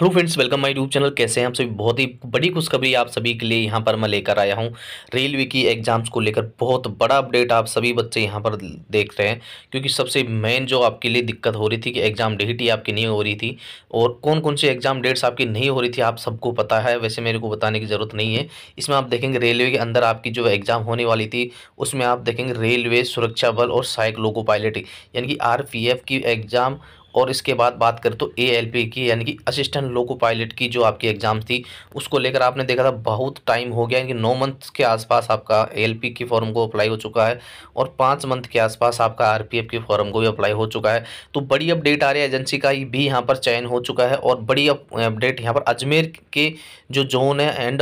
hello friends welcome my YouTube channel कैसे हैं आप सभी बहुत ही बड़ी खुशखबरी आप सभी के लिए यहाँ पर मैं लेकर आया हूँ रेलवे की एग्ज़ाम्स को लेकर बहुत बड़ा अपडेट आप सभी बच्चे यहाँ पर देख रहे हैं क्योंकि सबसे मेन जो आपके लिए दिक्कत हो रही थी कि एग्ज़ाम डेट ही आपकी नहीं हो रही थी और कौन कौन सी एग्ज़ाम डेट्स आपकी नहीं हो रही थी आप सबको पता है वैसे मेरे को बताने की ज़रूरत नहीं है इसमें आप देखेंगे रेलवे के अंदर आपकी जो एग्ज़ाम होने वाली थी उसमें आप देखेंगे रेलवे सुरक्षा बल और सहायक लोको पायलट यानी कि आर की एग्ज़ाम और इसके बाद बात करें तो ए की यानी कि असिस्टेंट लोको पायलट की जो आपकी एग्ज़ाम थी उसको लेकर आपने देखा था बहुत टाइम हो गया यानी कि नौ मंथ के आसपास आपका ए की फॉर्म को अप्लाई हो चुका है और पाँच मंथ के आसपास आपका आर के फॉर्म को भी अप्लाई हो चुका है तो बड़ी अपडेट आ रही है एजेंसी का भी यहाँ पर चयन हो चुका है और बड़ी अपडेट यहाँ पर अजमेर के जो जोन है एन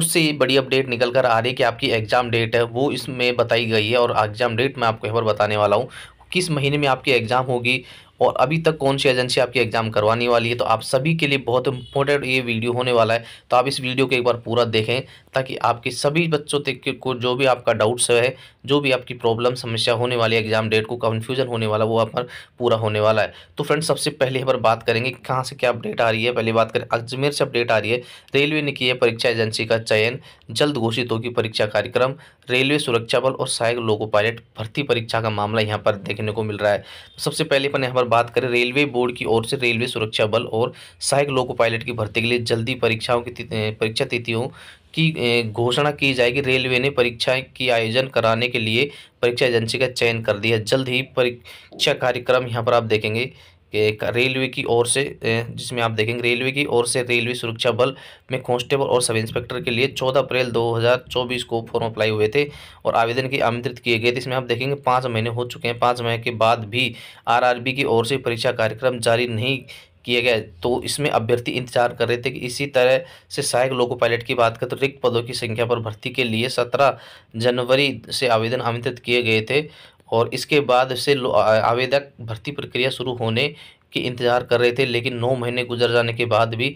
उससे ये बड़ी अपडेट निकल कर आ रही है कि आपकी एग्ज़ाम डेट है वो इसमें बताई गई है और एग्ज़ाम डेट मैं आपको यहाँ पर बताने वाला हूँ किस महीने में आपकी एग्ज़ाम होगी और अभी तक कौन सी एजेंसी आपकी एग्ज़ाम करवाने वाली है तो आप सभी के लिए बहुत इंपॉर्टेंट ये वीडियो होने वाला है तो आप इस वीडियो को एक बार पूरा देखें ताकि आपके सभी बच्चों तक को जो भी आपका डाउट्स है जो भी आपकी प्रॉब्लम समस्या होने वाली है एग्ज़ाम डेट को कन्फ्यूजन होने वाला वो आप पूरा होने वाला है तो फ्रेंड्स सबसे पहले एक बार बात करेंगे कहाँ से क्या अपडेट आ रही है पहले बात करें अजमेर से अपडेट आ रही है रेलवे ने किया परीक्षा एजेंसी का चयन जल्द घोषित होगी परीक्षा कार्यक्रम रेलवे सुरक्षा बल और सहायक लोको पायलट भर्ती परीक्षा का मामला यहाँ पर देखने को मिल रहा है सबसे पहले अपन यहाँ पर बात करें रेलवे बोर्ड की ओर से रेलवे सुरक्षा बल और सहायक लोको पायलट की भर्ती के लिए जल्दी परीक्षाओं की परीक्षा तिथियों की घोषणा की जाएगी रेलवे ने परीक्षा की आयोजन कराने के लिए परीक्षा एजेंसी का चयन कर दिया जल्द ही परीक्षा कार्यक्रम यहाँ पर आप देखेंगे रेलवे की ओर से जिसमें आप देखेंगे रेलवे की ओर से रेलवे सुरक्षा बल में कांस्टेबल और सब इंस्पेक्टर के लिए 14 अप्रैल 2024 को फॉर्म अप्लाई हुए थे और आवेदन की आमंत्रित किए गए थे इसमें आप देखेंगे पाँच महीने हो चुके हैं पाँच महीने के बाद भी आरआरबी की ओर से परीक्षा कार्यक्रम जारी नहीं किए गए तो इसमें अभ्यर्थी इंतजार कर रहे थे कि इसी तरह से सहायक लोको पायलट की बात करें तो रिक्त पदों की संख्या पर भर्ती के लिए सत्रह जनवरी से आवेदन आमंत्रित किए गए थे और इसके बाद से आवेदक भर्ती प्रक्रिया शुरू होने की इंतज़ार कर रहे थे लेकिन नौ महीने गुजर जाने के बाद भी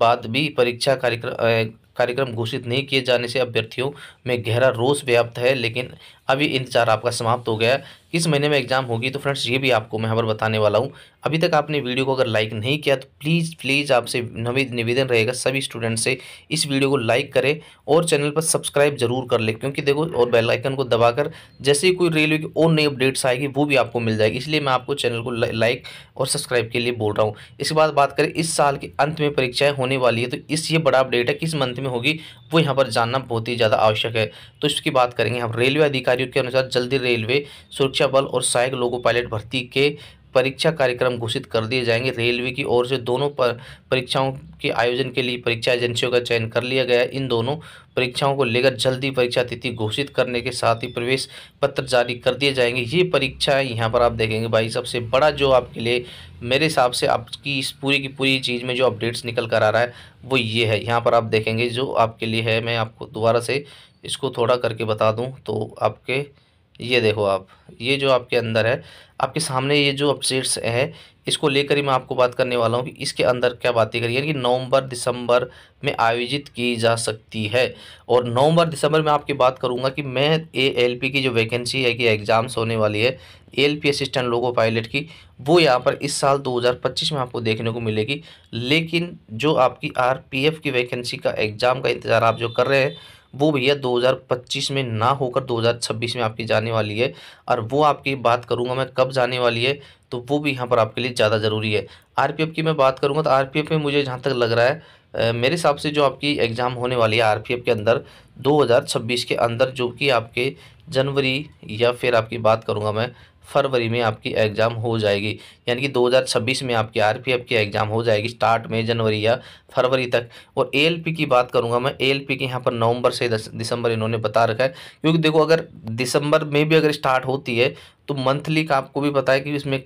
बाद भी परीक्षा कार्यक्रम कार्यक्रम घोषित नहीं किए जाने से अभ्यर्थियों में गहरा रोष व्याप्त है लेकिन अभी इंतजार आपका समाप्त हो गया किस महीने में एग्जाम होगी तो फ्रेंड्स ये भी आपको मैं यहाँ बताने वाला हूँ अभी तक आपने वीडियो को अगर लाइक नहीं किया तो प्लीज़ प्लीज़ आपसे निवेदन रहेगा सभी स्टूडेंट से इस वीडियो को लाइक करें और चैनल पर सब्सक्राइब जरूर कर ले क्योंकि देखो और बेलाइकन को दबाकर जैसे ही कोई रेलवे की और नई अपडेट्स आएगी वो भी आपको मिल जाएगी इसलिए मैं आपको चैनल को लाइक और सब्सक्राइब के लिए बोल रहा हूँ इसके बाद बात करें इस साल के अंत में परीक्षाएँ होने वाली है तो इस ये बड़ा अपडेट है किस मंथ में होगी वो यहाँ पर जानना बहुत ही ज़्यादा आवश्यक है तो इसकी बात करेंगे हम रेलवे अधिकारियों के अनुसार जल्दी रेलवे सुरक्षा सुरक्षा बल और सहायक लोको पायलट भर्ती के परीक्षा कार्यक्रम घोषित कर दिए जाएंगे रेलवे की ओर से दोनों पर परीक्षाओं के आयोजन के लिए परीक्षा एजेंसियों का चयन कर लिया गया इन दोनों परीक्षाओं को लेकर जल्द ही परीक्षा तिथि घोषित करने के साथ ही प्रवेश पत्र जारी कर दिए जाएंगे ये परीक्षा यहाँ पर आप देखेंगे भाई सबसे बड़ा जो आपके लिए मेरे हिसाब से आपकी इस पूरी की पूरी चीज़ में जो अपडेट्स निकल कर आ रहा है वो ये है यहाँ पर आप देखेंगे जो आपके लिए है मैं आपको दोबारा से इसको थोड़ा करके बता दूँ तो आपके ये देखो आप ये जो आपके अंदर है आपके सामने ये जो अपडेट्स है इसको लेकर ही मैं आपको बात करने वाला हूँ कि इसके अंदर क्या बातें करी यानी कि नवंबर दिसंबर में आयोजित की जा सकती है और नवंबर दिसंबर में आपकी बात करूँगा कि मैं ए एल पी की जो वैकेंसी है कि एग्ज़ाम्स होने वाली है A L P assistant loco pilot की वो यहाँ पर इस साल 2025 में आपको देखने को मिलेगी लेकिन जो आपकी आर पी एफ़ की वैकेंसी का एग्ज़ाम का इंतज़ार आप जो कर रहे हैं वो भैया 2025 में ना होकर 2026 में आपकी जाने वाली है और वो आपकी बात करूँगा मैं कब जाने वाली है तो वो भी यहाँ पर आपके लिए ज़्यादा ज़रूरी है आरपीएफ की मैं बात करूँगा तो आरपीएफ में मुझे जहाँ तक लग रहा है मेरे हिसाब से जो आपकी एग्ज़ाम होने वाली है आरपीएफ के अंदर 2026 के अंदर जो कि आपके जनवरी या फिर आपकी बात करूँगा मैं फरवरी में आपकी एग्ज़ाम हो जाएगी यानी कि 2026 में आपकी आरपीएफ की एग्ज़ाम हो जाएगी स्टार्ट में जनवरी या फरवरी तक और एएलपी की बात करूंगा मैं एएलपी के यहाँ पर नवंबर से दिसंबर इन्होंने बता रखा है क्योंकि देखो अगर दिसंबर में भी अगर स्टार्ट होती है तो मंथली का आपको भी पता है कि इसमें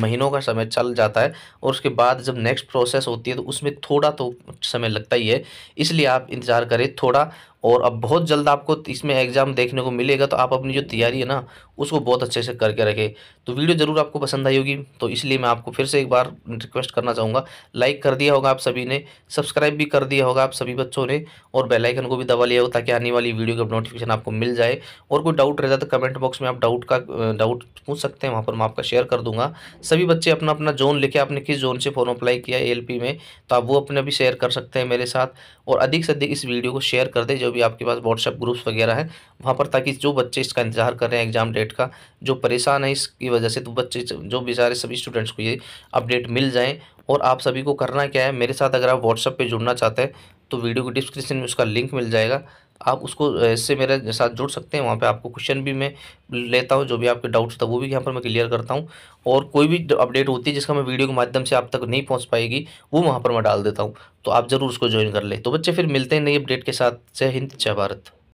महीनों का समय चल जाता है और उसके बाद जब नेक्स्ट प्रोसेस होती है तो उसमें थोड़ा तो समय लगता ही है इसलिए आप इंतज़ार करें थोड़ा और अब बहुत जल्द आपको इसमें एग्ज़ाम देखने को मिलेगा तो आप अपनी जो तैयारी है ना उसको बहुत अच्छे से करके रखें तो वीडियो ज़रूर आपको पसंद आई होगी तो इसलिए मैं आपको फिर से एक बार रिक्वेस्ट करना चाहूँगा लाइक कर दिया होगा आप सभी ने सब्सक्राइब भी कर दिया होगा आप सभी बच्चों ने और बेलाइकन को भी दबा लिया हो ताकि आने वाली वीडियो का नोटिफिकेशन आपको मिल जाए और कोई डाउट रहता तो कमेंट बॉक्स में आप डाउट का डाउट पूछ सकते हैं वहाँ पर मैं आपका शेयर कर दूंगा सभी बच्चे अपना अपना जोन लिखे आपने किस जोन से फॉर्म अप्लाई किया है एलपी में तो आप वो अपने भी शेयर कर सकते हैं मेरे साथ और अधिक से अधिक इस वीडियो को शेयर कर दें जो भी आपके पास व्हाट्सएप ग्रुप्स वगैरह हैं वहाँ पर ताकि जो बच्चे इसका इंतजार कर रहे हैं एग्जाम डेट का जो परेशान है इसकी वजह से तो बच्चे जो बेचारे सभी स्टूडेंट्स को ये अपडेट मिल जाएँ और आप सभी को करना क्या है मेरे साथ अगर आप व्हाट्सएप पर जुड़ना चाहते हैं तो वीडियो के डिस्क्रिप्शन में उसका लिंक मिल जाएगा आप उसको इससे मेरे साथ जुड़ सकते हैं वहाँ पे आपको क्वेश्चन भी मैं लेता हूँ जो भी आपके डाउट्स था वो भी यहाँ पर मैं क्लियर करता हूँ और कोई भी अपडेट होती है जिसका मैं वीडियो के माध्यम से आप तक नहीं पहुँच पाएगी वो वहाँ पर मैं डाल देता हूँ तो आप ज़रूर उसको ज्वाइन कर ले तो बच्चे फिर मिलते हैं नई अपडेट के साथ जय हिंद जय भारत